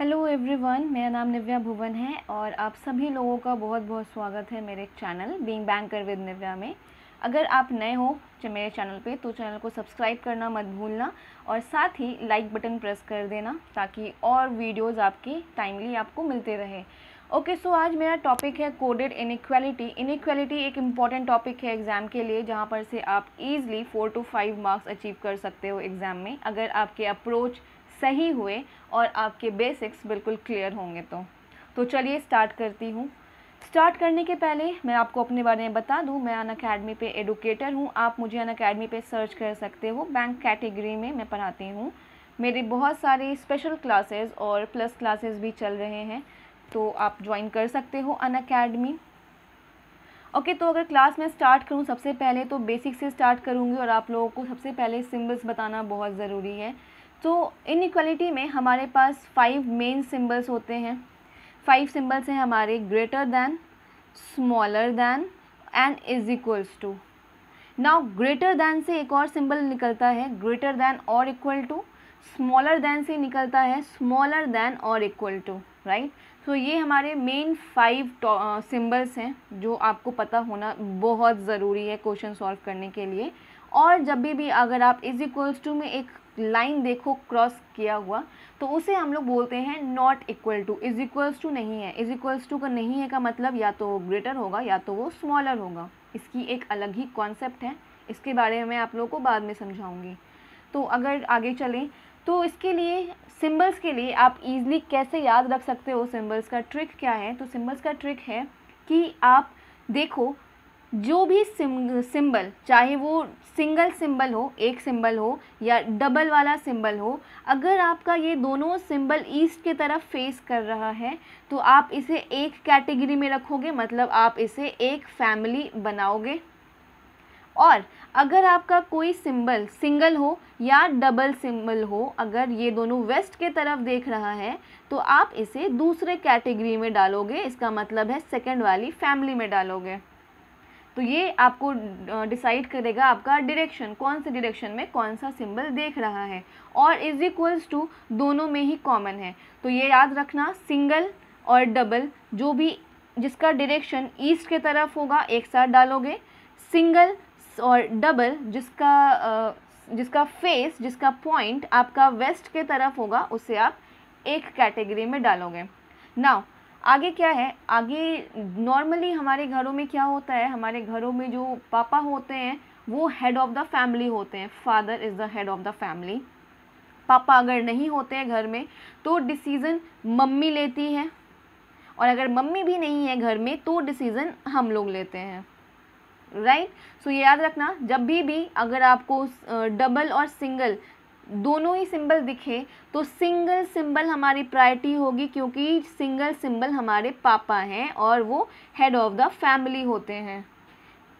Hello everyone मेरा नाम Nivea भुवन है और आप सभी लोगों का बहुत बहुत स्वागत है मेरे channel being banker with Nivya में अगर आप नए हो मेरे चैनल पे तो चैनल को सब्सक्राइब करना मत भूलना और साथ ही लाइक बटन प्रेस कर देना ताकि और वीडियोस आपके टाइमली आपको मिलते रहे ओके सो आज मेरा टॉपिक है कोडेड इनक्वालिटी इनक्वालिटी एक इम्पॉर्टेंट टॉपिक है एग्ज़ाम के लिए जहाँ पर से आप easily four to five marks achieve कर सकते हो एग्ज़ाम में अगर आपके अप्रोच सही हुए और आपके बेसिक्स बिल्कुल क्लियर होंगे तो तो चलिए स्टार्ट करती हूँ स्टार्ट करने के पहले मैं आपको अपने बारे में बता दूं मैं अन अकेडमी पे एडुकेटर हूँ आप मुझे अन अकेडमी पे सर्च कर सकते हो बैंक कैटेगरी में मैं पढ़ाती हूँ मेरे बहुत सारे स्पेशल क्लासेस और प्लस क्लासेस भी चल रहे हैं तो आप ज्वाइन कर सकते हो अन अकेडमी ओके तो अगर क्लास में स्टार्ट करूँ सबसे पहले तो बेसिक से स्टार्ट करूँगी और आप लोगों को सबसे पहले सिम्बल्स बताना बहुत ज़रूरी है तो इन इक्वालिटी में हमारे पास फाइव मेन सिम्बल्स होते हैं फाइव सिम्बल्स हैं हमारे greater than smaller than and is equals to now greater than से एक और सिंबल निकलता है ग्रेटर दैन और इक्वल टू स्मॉलर दैन से निकलता है स्मॉलर दैन और इक्वल टू राइट सो ये हमारे मेन फाइव सिंबल्स हैं जो आपको पता होना बहुत ज़रूरी है क्वेश्चन सॉल्व करने के लिए और जब भी भी अगर आप इज इक्वल्स टू में एक लाइन देखो क्रॉस किया हुआ तो उसे हम लोग बोलते हैं not equal to is equals to नहीं है इज इक्वल्स टू का नहीं है का मतलब या तो वो ग्रेटर होगा या तो वो स्मॉलर होगा इसकी एक अलग ही कॉन्सेप्ट है इसके बारे में आप लोगों को बाद में समझाऊंगी तो अगर आगे चलें तो इसके लिए सिम्बल्स के लिए आप ईजिली कैसे याद रख सकते हो सिम्बल्स का ट्रिक क्या है तो सिम्बल्स का ट्रिक है कि आप देखो जो भी सिंबल चाहे वो सिंगल सिंबल हो एक सिंबल हो या डबल वाला सिंबल हो अगर आपका ये दोनों सिंबल ईस्ट के तरफ फेस कर रहा है तो आप इसे एक कैटेगरी में रखोगे मतलब आप इसे एक फैमिली बनाओगे और अगर आपका कोई सिंबल सिंगल हो या डबल सिंबल हो अगर ये दोनों वेस्ट के तरफ देख रहा है तो आप इसे दूसरे कैटेगरी में डालोगे इसका मतलब है सेकंड वाली फैमिली में डालोगे तो ये आपको डिसाइड करेगा आपका डायरेक्शन कौन से डायरेक्शन में कौन सा सिंबल देख रहा है और इज इक्वल्स टू दोनों में ही कॉमन है तो ये याद रखना सिंगल और डबल जो भी जिसका डायरेक्शन ईस्ट के तरफ होगा एक साथ डालोगे सिंगल और डबल जिसका जिसका फेस जिसका पॉइंट आपका वेस्ट के तरफ होगा उसे आप एक कैटेगरी में डालोगे नाउ आगे क्या है आगे नॉर्मली हमारे घरों में क्या होता है हमारे घरों में जो पापा होते हैं वो हेड ऑफ़ द फैमिली होते हैं father is the head of the family पापा अगर नहीं होते हैं घर में तो डिसीज़न मम्मी लेती है और अगर मम्मी भी नहीं है घर में तो डिसीज़न हम लोग लेते हैं राइट right? सो so, ये याद रखना जब भी भी अगर आपको डबल और सिंगल दोनों ही सिंबल दिखे तो सिंगल सिंबल हमारी प्रायरिटी होगी क्योंकि सिंगल सिंबल हमारे पापा हैं और वो हेड ऑफ़ द फैमिली होते हैं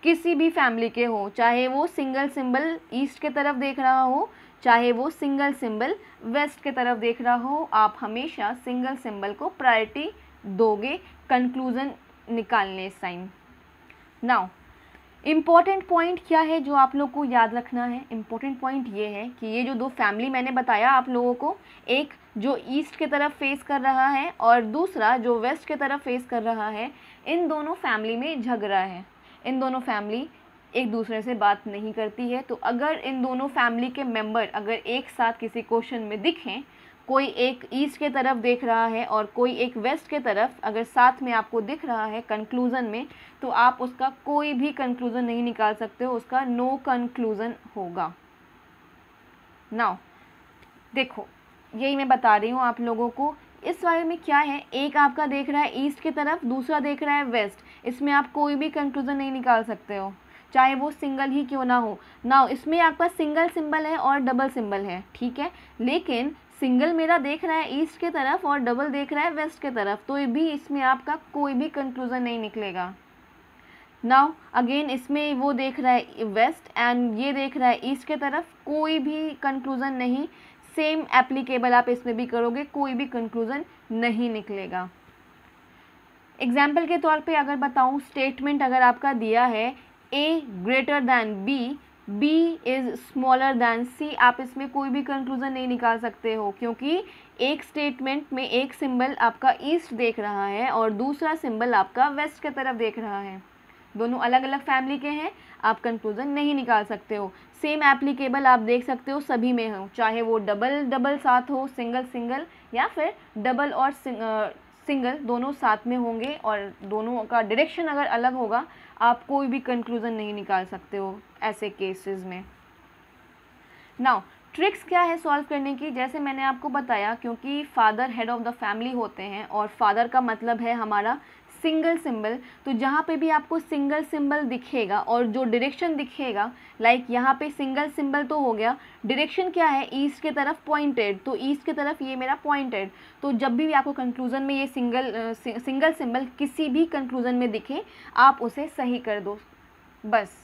किसी भी फैमिली के हो चाहे वो सिंगल सिंबल ईस्ट के तरफ देख रहा हो चाहे वो सिंगल सिंबल वेस्ट के तरफ देख रहा हो आप हमेशा सिंगल सिंबल को प्रायरिटी दोगे कंक्लूज़न निकालने इस टाइम नाउ इम्पॉर्टेंट पॉइंट क्या है जो आप लोग को याद रखना है इम्पॉर्टेंट पॉइंट ये है कि ये जो दो फैमिली मैंने बताया आप लोगों को एक जो ईस्ट के तरफ फेस कर रहा है और दूसरा जो वेस्ट के तरफ फेस कर रहा है इन दोनों फैमिली में झगड़ा है इन दोनों फैमिली एक दूसरे से बात नहीं करती है तो अगर इन दोनों फैमिली के मेम्बर अगर एक साथ किसी क्वेश्चन में दिखें कोई एक ईस्ट के तरफ देख रहा है और कोई एक वेस्ट के तरफ अगर साथ में आपको दिख रहा है कंक्लूज़न में तो आप उसका कोई भी कंक्लूज़न नहीं निकाल सकते हो उसका नो कंक्लूज़न होगा नाउ देखो यही मैं बता रही हूँ आप लोगों को इस वायर में क्या है एक आपका देख रहा है ईस्ट की तरफ दूसरा देख रहा है वेस्ट इसमें आप कोई भी कंक्लूज़न नहीं निकाल सकते हो चाहे वो सिंगल ही क्यों ना हो ना इसमें आपका सिंगल सिंबल है और डबल सिंबल है ठीक है लेकिन सिंगल मेरा देख रहा है ईस्ट के तरफ और डबल देख रहा है वेस्ट के तरफ तो भी इसमें आपका कोई भी कंक्लूज़न नहीं निकलेगा नाउ अगेन इसमें वो देख रहा है वेस्ट एंड ये देख रहा है ईस्ट के तरफ कोई भी कंक्लूज़न नहीं सेम एप्लीकेबल आप इसमें भी करोगे कोई भी कंक्लूज़न नहीं निकलेगा एग्जाम्पल के तौर पे अगर बताऊँ स्टेटमेंट अगर आपका दिया है A greater than B B is smaller than C आप इसमें कोई भी कंक्लूज़न नहीं निकाल सकते हो क्योंकि एक स्टेटमेंट में एक सिंबल आपका ईस्ट देख रहा है और दूसरा सिंबल आपका वेस्ट की तरफ देख रहा है दोनों अलग अलग फैमिली के हैं आप कंक्लूज़न नहीं निकाल सकते हो सेम एप्लीकेबल आप देख सकते हो सभी में हो चाहे वो डबल डबल साथ हो सिंगल सिंगल या फिर डबल और सिंगल दोनों साथ में होंगे और दोनों का डायरेक्शन अगर अलग होगा आप कोई भी कंक्लूज़न नहीं निकाल सकते हो ऐसे केसेस में नाउ ट्रिक्स क्या है सॉल्व करने की जैसे मैंने आपको बताया क्योंकि father head of the family होते हैं और फादर का मतलब है हमारा सिंगल सिंबल तो जहाँ पे भी आपको सिंगल सिंबल दिखेगा और जो डायरेक्शन दिखेगा लाइक like यहाँ पे सिंगल सिंबल तो हो गया डायरेक्शन क्या है ईस्ट के तरफ पॉइंटेड तो ईस्ट की तरफ ये मेरा पॉइंटेड तो जब भी आपको कंक्लूजन में ये सिंगल सिंगल सिंबल किसी भी कंक्लूजन में दिखे आप उसे सही कर दो बस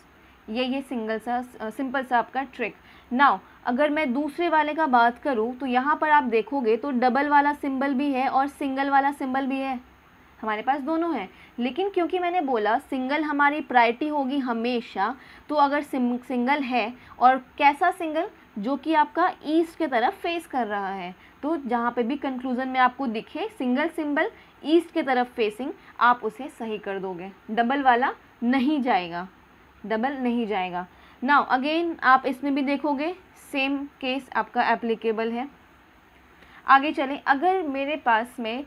ये ये सिंगल सा सिंपल सा आपका ट्रिक नाउ अगर मैं दूसरे वाले का बात करूँ तो यहाँ पर आप देखोगे तो डबल वाला सिंबल भी है और सिंगल वाला सिंबल भी है हमारे पास दोनों हैं लेकिन क्योंकि मैंने बोला सिंगल हमारी प्रायरिटी होगी हमेशा तो अगर सिंगल है और कैसा सिंगल जो कि आपका ईस्ट के तरफ फेस कर रहा है तो जहाँ पे भी कंक्लूजन में आपको दिखे सिंगल सिंबल ईस्ट के तरफ फेसिंग आप उसे सही कर दोगे डबल वाला नहीं जाएगा डबल नहीं जाएगा नाउ अगेन आप इसमें भी देखोगे सेम केस आपका एप्लीकेबल है आगे चलें अगर मेरे पास में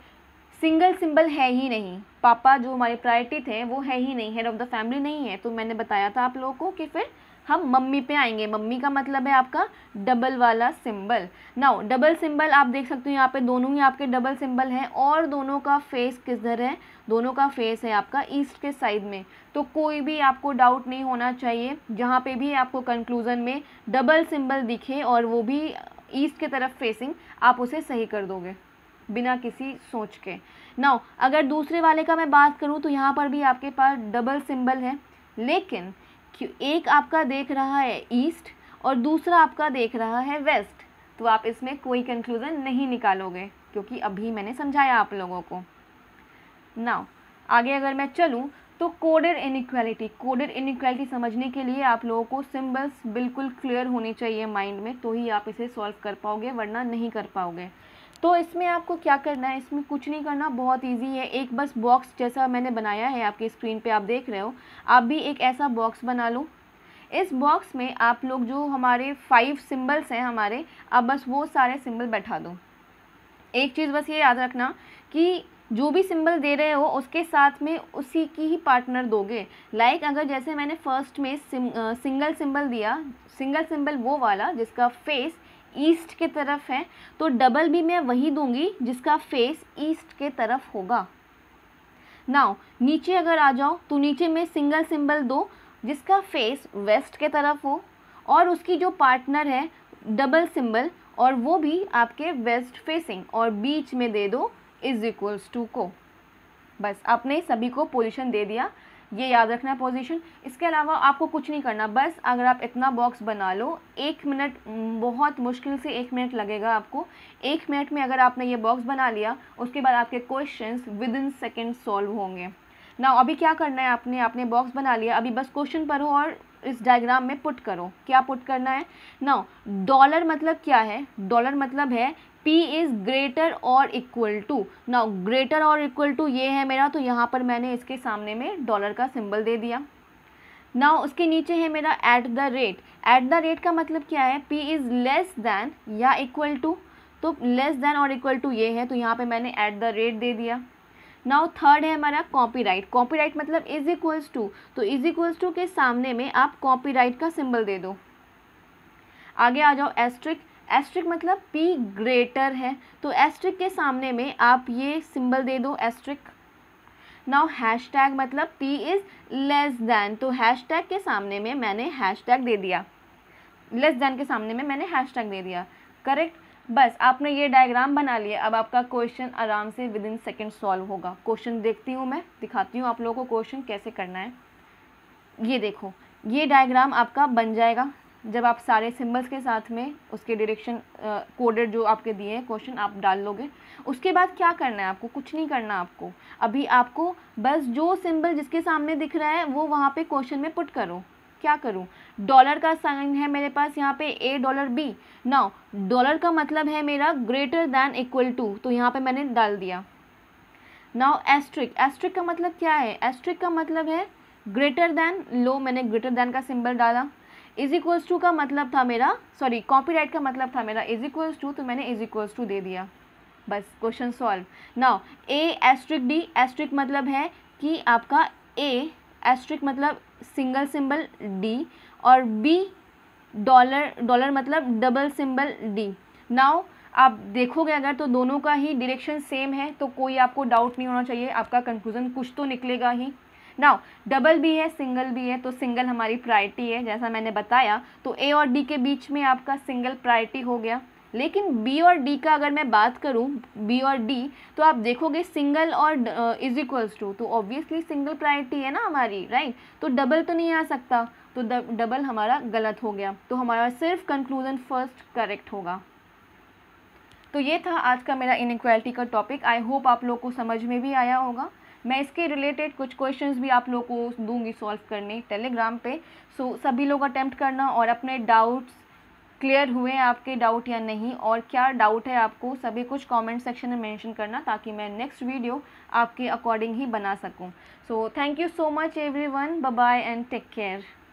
सिंगल सिंबल है ही नहीं पापा जो हमारे प्रायरिटी थे वो है ही नहीं हेड ऑफ़ द फैमिली नहीं है तो मैंने बताया था आप लोगों को कि फिर हम मम्मी पे आएंगे मम्मी का मतलब है आपका डबल वाला सिंबल नाउ डबल सिंबल आप देख सकते हो यहाँ पे दोनों ही आपके डबल सिंबल हैं और दोनों का फेस किधर है दोनों का फेस है आपका ईस्ट के साइड में तो कोई भी आपको डाउट नहीं होना चाहिए जहाँ पे भी आपको कंक्लूज़न में डबल सिंबल दिखे और वो भी ईस्ट के तरफ फेसिंग आप उसे सही कर दोगे बिना किसी सोच के नाउ अगर दूसरे वाले का मैं बात करूँ तो यहाँ पर भी आपके पास डबल सिंबल है लेकिन एक आपका देख रहा है ईस्ट और दूसरा आपका देख रहा है वेस्ट तो आप इसमें कोई कंक्लूज़न नहीं निकालोगे क्योंकि अभी मैंने समझाया आप लोगों को नाउ आगे अगर मैं चलूँ तो कोडेड इनक्वालिटी कोडेड इनक्वालिटी समझने के लिए आप लोगों को सिम्बल्स बिल्कुल क्लियर होने चाहिए माइंड में तो ही आप इसे सॉल्व कर पाओगे वरना नहीं कर पाओगे तो इसमें आपको क्या करना है इसमें कुछ नहीं करना बहुत इजी है एक बस बॉक्स जैसा मैंने बनाया है आपकी स्क्रीन पे आप देख रहे हो आप भी एक ऐसा बॉक्स बना लो इस बॉक्स में आप लोग जो हमारे फाइव सिंबल्स हैं हमारे आप बस वो सारे सिंबल बैठा दो एक चीज़ बस ये याद रखना कि जो भी सिंबल दे रहे हो उसके साथ में उसी की ही पार्टनर दोगे लाइक like अगर जैसे मैंने फर्स्ट में सिंगल सिंबल दिया सिंगल सिंबल वो वाला जिसका फेस ईस्ट के तरफ है तो डबल भी मैं वही दूंगी जिसका फेस ईस्ट के तरफ होगा नाउ नीचे अगर आ जाओ तो नीचे में सिंगल सिंबल दो जिसका फेस वेस्ट के तरफ हो और उसकी जो पार्टनर है डबल सिंबल और वो भी आपके वेस्ट फेसिंग और बीच में दे दो इज इक्वल्स टू को बस आपने सभी को पोजिशन दे दिया ये याद रखना है पोजीशन इसके अलावा आपको कुछ नहीं करना बस अगर आप इतना बॉक्स बना लो एक मिनट बहुत मुश्किल से एक मिनट लगेगा आपको एक मिनट में अगर आपने ये बॉक्स बना लिया उसके बाद आपके question within second solve होंगे ना अभी क्या करना है आपने आपने बॉक्स बना लिया अभी बस क्वेश्चन पढ़ो और इस डायग्राम में पुट करो क्या पुट करना है ना डॉलर मतलब क्या है डॉलर मतलब है P इज़ ग्रेटर और इक्वल टू ना ग्रेटर और इक्वल टू ये है मेरा तो यहाँ पर मैंने इसके सामने में डॉलर का सिंबल दे दिया ना उसके नीचे है मेरा at the rate at the rate का मतलब क्या है पी इज़ लेस दैन या इक्वल टू तो लेस दैन और इक्वल टू ये है तो यहाँ पे मैंने एट द रेट दे दिया नाउ थर्ड है हमारा कॉपीराइट कॉपीराइट मतलब इज इक्वल्स टू तो इज इक्वल्स टू के सामने में आप कॉपीराइट का सिंबल दे दो आगे आ जाओ एस्ट्रिक एस्ट्रिक मतलब पी ग्रेटर है तो एस्ट्रिक के सामने में आप ये सिंबल दे दो एस्ट्रिक नाउ हैश टैग मतलब पी इज़ लेस दैन तो हैश टैग के सामने में मैंने हैश टैग दे दिया लेस दैन के सामने में मैंने हैश टैग दे दिया करेक्ट बस आपने ये डायग्राम बना लिया अब आपका क्वेश्चन आराम से विद इन सेकेंड सॉल्व होगा क्वेश्चन देखती हूँ मैं दिखाती हूँ आप लोगों को क्वेश्चन कैसे करना है ये देखो ये डायग्राम आपका बन जाएगा जब आप सारे सिंबल्स के साथ में उसके डायरेक्शन कोडेड जो आपके दिए हैं क्वेश्चन आप डाल लोगे उसके बाद क्या करना है आपको कुछ नहीं करना आपको अभी आपको बस जो सिंबल जिसके सामने दिख रहा है वो वहाँ पे क्वेश्चन में पुट करो क्या करूँ डॉलर का साइन है मेरे पास यहाँ पे A dollar B now dollar का मतलब है मेरा ग्रेटर दैन इक्वल टू तो यहाँ पर मैंने डाल दिया नाउ एस्ट्रिक एस्ट्रिक का मतलब क्या है एस्ट्रिक का मतलब है ग्रेटर दैन लो मैंने ग्रेटर दैन का सिम्बल डाला इज इक्वल्स टू का मतलब था मेरा सॉरी कॉपीराइट का मतलब था मेरा इज इक्वल्स टू तो मैंने इज इक्वल्स टू दे दिया बस question solve now A asterisk D asterisk मतलब है कि आपका ए एस्ट्रिक मतलब सिंगल सिंबल डी और बी डॉलर डॉलर मतलब डबल सिंबल डी नाउ आप देखोगे अगर तो दोनों का ही डिरेक्शन सेम है तो कोई आपको डाउट नहीं होना चाहिए आपका कंक्लूजन कुछ तो निकलेगा ही नाउ डबल भी है सिंगल भी है तो सिंगल हमारी प्रायरिटी है जैसा मैंने बताया तो ए और डी के बीच में आपका सिंगल प्रायरिटी हो गया लेकिन बी और डी का अगर मैं बात करूं बी और डी तो आप देखोगे सिंगल और इज इक्वल्स टू तो ऑब्वियसली सिंगल प्रायरिटी है ना हमारी राइट तो डबल तो नहीं आ सकता तो डबल हमारा गलत हो गया तो हमारा सिर्फ कंक्लूजन फर्स्ट करेक्ट होगा तो ये था आज का मेरा इनक्वालिटी का टॉपिक आई होप आप लोग को समझ में भी आया होगा मैं इसके रिलेटेड कुछ क्वेश्चंस भी आप लोगों को दूंगी सॉल्व करने टेलीग्राम पे सो so, सभी लोग अटैम्प्ट करना और अपने डाउट्स क्लियर हुए हैं आपके डाउट या नहीं और क्या डाउट है आपको सभी कुछ कमेंट सेक्शन में मेंशन करना ताकि मैं नेक्स्ट वीडियो आपके अकॉर्डिंग ही बना सकूं so thank you so much everyone bye bye and take care